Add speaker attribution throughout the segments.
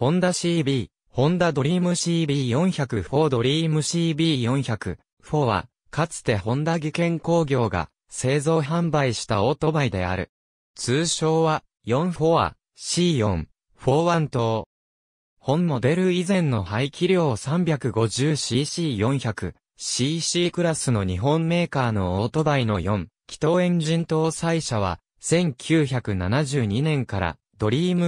Speaker 1: ホンダ CB、ホンダドリーム CB400 フォードリーム CB400 フォは、かつてホンダ技研工業が製造販売したオートバイである。通称は、4フォア、C4、41等。本モデル以前の排気量 350cc400、cc クラスの日本メーカーのオートバイの4、気筒エンジン搭載車は、1972年からドリーム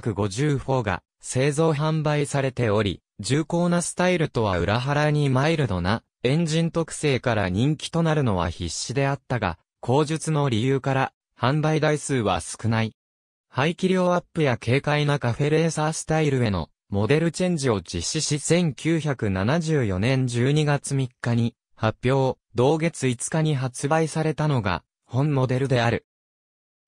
Speaker 1: CB354 が製造販売されており、重厚なスタイルとは裏腹にマイルドなエンジン特性から人気となるのは必至であったが、口述の理由から販売台数は少ない。排気量アップや軽快なカフェレーサースタイルへのモデルチェンジを実施し1974年12月3日に発表、同月5日に発売されたのが本モデルである。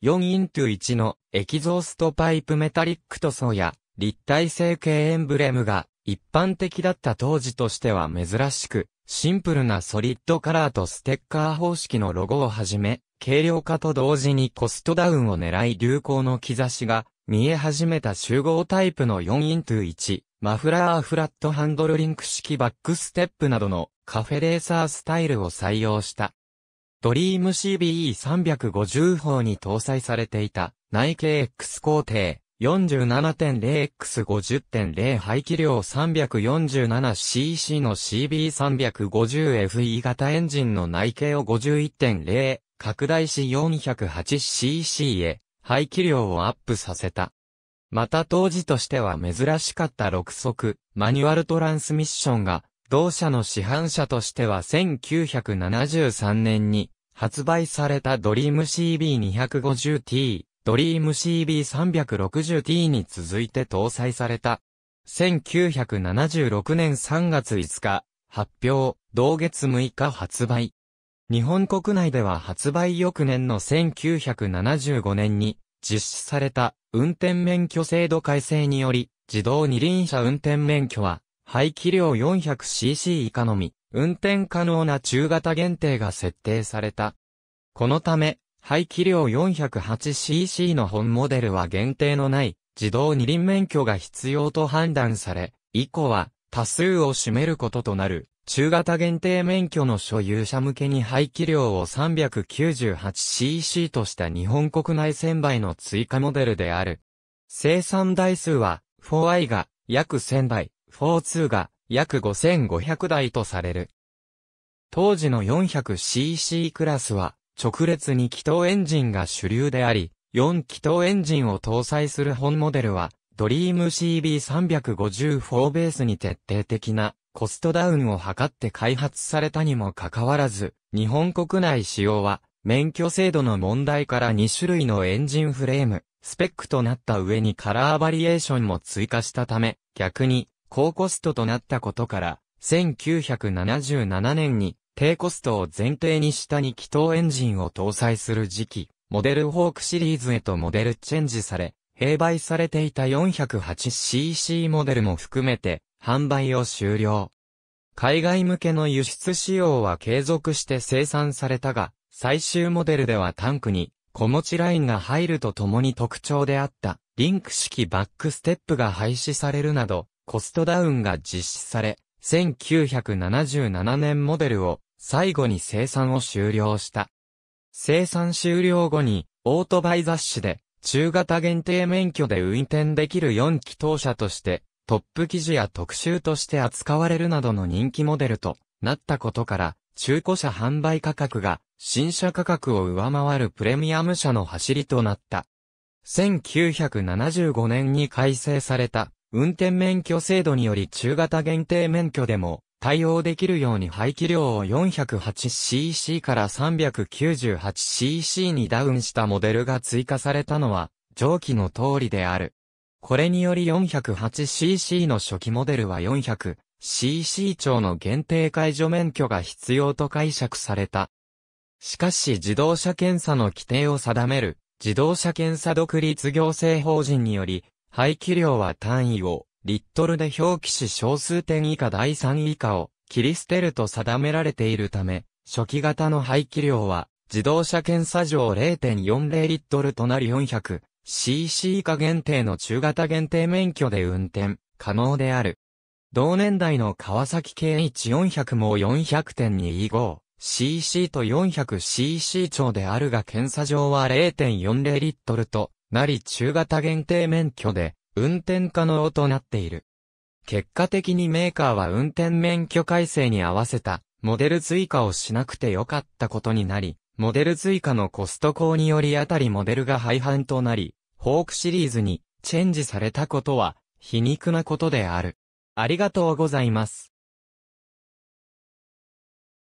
Speaker 1: 4-1のエキゾーストパイプメタリック塗装や立体成形エンブレムが一般的だった当時としては珍しく、シンプルなソリッドカラーとステッカー方式のロゴをはじめ、軽量化と同時にコストダウンを狙い流行の兆しが見え始めた集合タイプの4-1、マフラーフラットハンドルリンク式バックステップなどのカフェレーサースタイルを採用した。ドリーム CBE350 砲に搭載されていた、内径 X 工程 47.0X50.0 排気量 347cc の CB350FE 型エンジンの内径を51.0拡大し 408cc へ排気量をアップさせた。また当時としては珍しかった6速マニュアルトランスミッションが同社の市販車としては1973年に発売されたドリーム CB250T、ドリーム CB360T に続いて搭載された。1976年3月5日、発表、同月6日発売。日本国内では発売翌年の1975年に実施された運転免許制度改正により自動二輪車運転免許は排気量 400cc 以下のみ、運転可能な中型限定が設定された。このため、排気量 408cc の本モデルは限定のない自動二輪免許が必要と判断され、以降は多数を占めることとなる中型限定免許の所有者向けに排気量を 398cc とした日本国内1000倍の追加モデルである。生産台数は 4i が約1000倍、4-2が約5500台とされる。当時の 400cc クラスは直列2気筒エンジンが主流であり、4気筒エンジンを搭載する本モデルは、ドリーム CB350 ベースに徹底的なコストダウンを図って開発されたにもかかわらず、日本国内使用は免許制度の問題から2種類のエンジンフレーム、スペックとなった上にカラーバリエーションも追加したため、逆に高コストとなったことから、1977年に低コストを前提に下に気筒エンジンを搭載する時期、モデルホークシリーズへとモデルチェンジされ、併売されていた 408cc モデルも含めて販売を終了。海外向けの輸出仕様は継続して生産されたが、最終モデルではタンクに小持ちラインが入るとともに特徴であったリンク式バックステップが廃止されるなど、コストダウンが実施され、1977年モデルを最後に生産を終了した。生産終了後に、オートバイ雑誌で、中型限定免許で運転できる4気筒車として、トップ記事や特集として扱われるなどの人気モデルとなったことから、中古車販売価格が新車価格を上回るプレミアム車の走りとなった。1975年に改正された運転免許制度により中型限定免許でも対応できるように排気量を 408cc から 398cc にダウンしたモデルが追加されたのは上記の通りである。これにより 408cc の初期モデルは 400cc 超の限定解除免許が必要と解釈された。しかし自動車検査の規定を定める自動車検査独立行政法人により排気量は単位を、リットルで表記し小数点以下第3以下を、切り捨てると定められているため、初期型の排気量は、自動車検査場0.40リットルとなり 400cc 以下限定の中型限定免許で運転可能である。同年代の川崎 k 1400も 400.25cc と 400cc 超であるが検査場は0.40リットルとなり中型限定免許で運転可能となっている。結果的にメーカーは運転免許改正に合わせたモデル追加をしなくてよかったことになり、モデル追加のコスト高によりあたりモデルが廃藩となり、フォークシリーズにチェンジされたことは皮肉なことである。ありがとうございます。